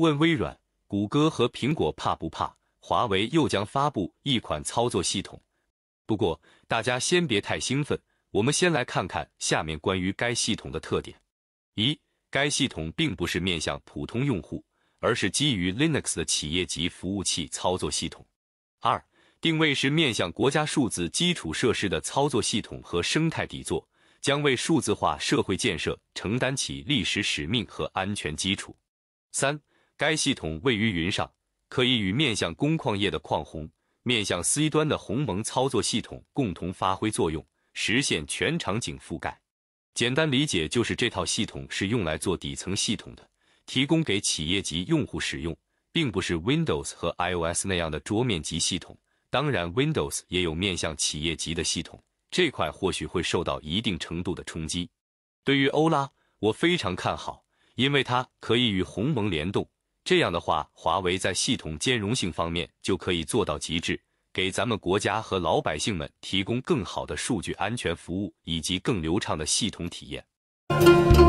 问微软、谷歌和苹果怕不怕？华为又将发布一款操作系统。不过，大家先别太兴奋。我们先来看看下面关于该系统的特点：一、该系统并不是面向普通用户，而是基于 Linux 的企业级服务器操作系统。二、定位是面向国家数字基础设施的操作系统和生态底座，将为数字化社会建设承担起历史使命和安全基础。三。该系统位于云上，可以与面向工矿业的矿红、面向 C 端的鸿蒙操作系统共同发挥作用，实现全场景覆盖。简单理解就是这套系统是用来做底层系统的，提供给企业级用户使用，并不是 Windows 和 iOS 那样的桌面级系统。当然，Windows 也有面向企业级的系统，这块或许会受到一定程度的冲击。对于欧拉，我非常看好，因为它可以与鸿蒙联动。这样的话，华为在系统兼容性方面就可以做到极致，给咱们国家和老百姓们提供更好的数据安全服务以及更流畅的系统体验。